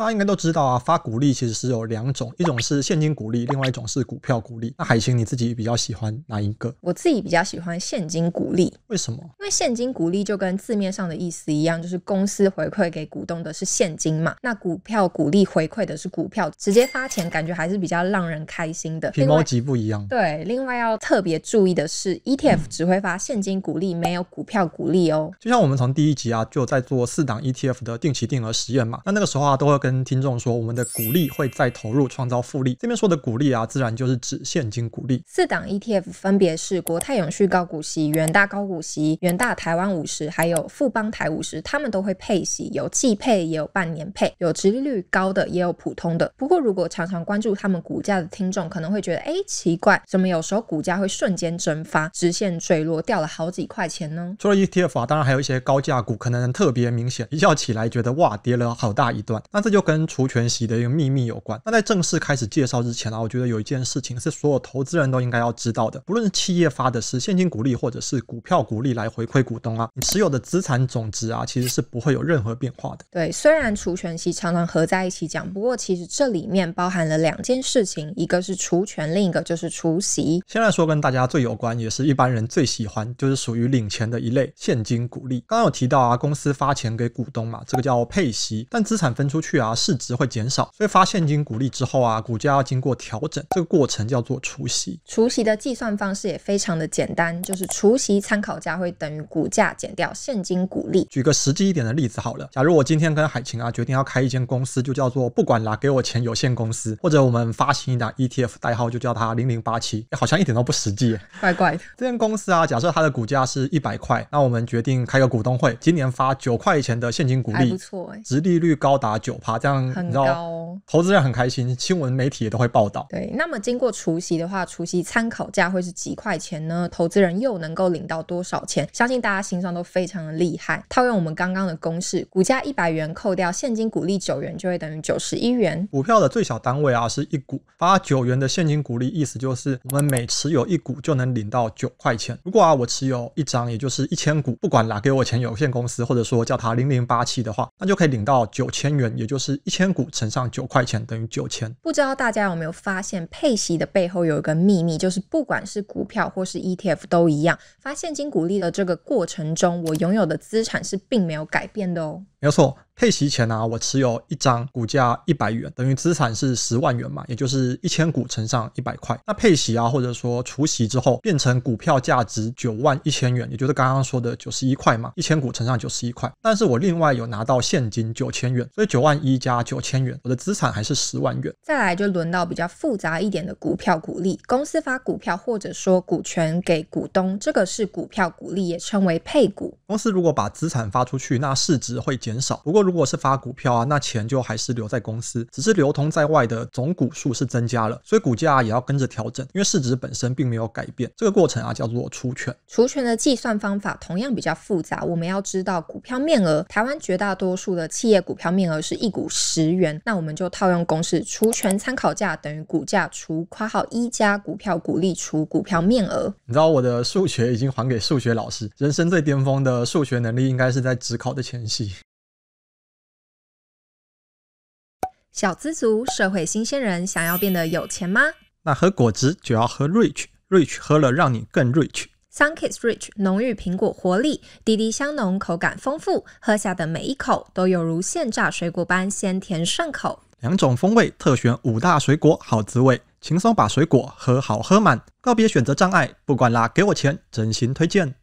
大家应该都知道啊，发股利其实是有两种，一种是现金股利，另外一种是股票股利。那海清你自己比较喜欢哪一个？我自己比较喜欢现金股利。为什么？因为现金股利就跟字面上的意思一样，就是公司回馈给股东的是现金嘛。那股票股利回馈的是股票，直接发钱，感觉还是比较让人开心的。品级不一样。对，另外要特别注意的是，ETF 只会发现金股利，没有股票股利哦。就像我们从第一集啊就在做四档 ETF 的定期定额实验嘛，那那个时候啊都会跟。跟听众说，我们的股利会再投入创造复利。这边说的股利啊，自然就是指现金股利。四档 ETF 分别是国泰永续高股息、远大高股息、远大台湾五十，还有富邦台五十。他们都会配息，有季配，也有半年配，有直利率高的，也有普通的。不过，如果常常关注他们股价的听众，可能会觉得，哎，奇怪，怎么有时候股价会瞬间蒸发，直线坠落，掉了好几块钱呢？除了 ETF 啊，当然还有一些高价股，可能特别明显，一觉起来觉得哇，跌了好大一段。那这就跟除权息的一个秘密有关。那在正式开始介绍之前啊，我觉得有一件事情是所有投资人都应该要知道的，不论是企业发的是现金股利或者是股票股利来回馈股东啊，你持有的资产总值啊，其实是不会有任何变化的。对，虽然除权息常常合在一起讲，不过其实这里面包含了两件事情，一个是除权，另一个就是除息。先来说跟大家最有关，也是一般人最喜欢，就是属于领钱的一类现金股利。刚刚有提到啊，公司发钱给股东嘛，这个叫配息，但资产分出去。啊，市值会减少，所以发现金股利之后啊，股价要经过调整，这个过程叫做除息。除息的计算方式也非常的简单，就是除息参考价会等于股价减掉现金股利。举个实际一点的例子好了，假如我今天跟海琴啊决定要开一间公司，就叫做不管啦给我钱有限公司，或者我们发行一打 ETF，代号就叫它零零八七，好像一点都不实际，怪怪的。这间公司啊，假设它的股价是一百块，那我们决定开个股东会，今年发九块钱的现金股利，不错，哎，殖利率高达九趴。这样，很高。投资人很开心，新闻媒体也都会报道。对，那么经过除夕的话，除夕参考价会是几块钱呢？投资人又能够领到多少钱？相信大家心上都非常的厉害。套用我们刚刚的公式，股价一百元，扣掉现金股利九元，就会等于九十一元。股票的最小单位啊，是一股，发九元的现金股利，意思就是我们每持有一股就能领到九块钱。如果啊，我持有一张，也就是一千股，不管哪给我钱有限公司，或者说叫它零零八七的话，那就可以领到九千元，也就。是一千股乘上九块钱等于九千。不知道大家有没有发现，配息的背后有一个秘密，就是不管是股票或是 ETF 都一样，发现金股利的这个过程中，我拥有的资产是并没有改变的哦。没有错。配息前呢，我持有一张股价一百元，等于资产是十万元嘛，也就是一千股乘上一百块。那配息啊，或者说除息之后，变成股票价值九万一千元，也就是刚刚说的九十一块嘛，一千股乘上九十一块。但是我另外有拿到现金九千元，所以九万一加九千元，我的资产还是十万元。再来就轮到比较复杂一点的股票股利，公司发股票或者说股权给股东，这个是股票股利，也称为配股。公司如果把资产发出去，那市值会减少。不过，如果是发股票啊，那钱就还是留在公司，只是流通在外的总股数是增加了，所以股价也要跟着调整，因为市值本身并没有改变。这个过程啊叫做出权。除权的计算方法同样比较复杂，我们要知道股票面额。台湾绝大多数的企业股票面额是一股十元，那我们就套用公式：除权参考价等于股价除括号一加股票股利除股票面额。你知道我的数学已经还给数学老师，人生最巅峰的数学能力应该是在职考的前夕。小知足，社会新鲜人，想要变得有钱吗？那喝果汁就要喝 Rich，Rich 喝了让你更 Rich。Sun Kiss Rich 浓郁苹果活力，滴滴香浓，口感丰富，喝下的每一口都有如现榨水果般鲜甜顺口。两种风味，特选五大水果，好滋味，轻松把水果喝好喝满，告别选择障碍。不管啦，给我钱，真心推荐。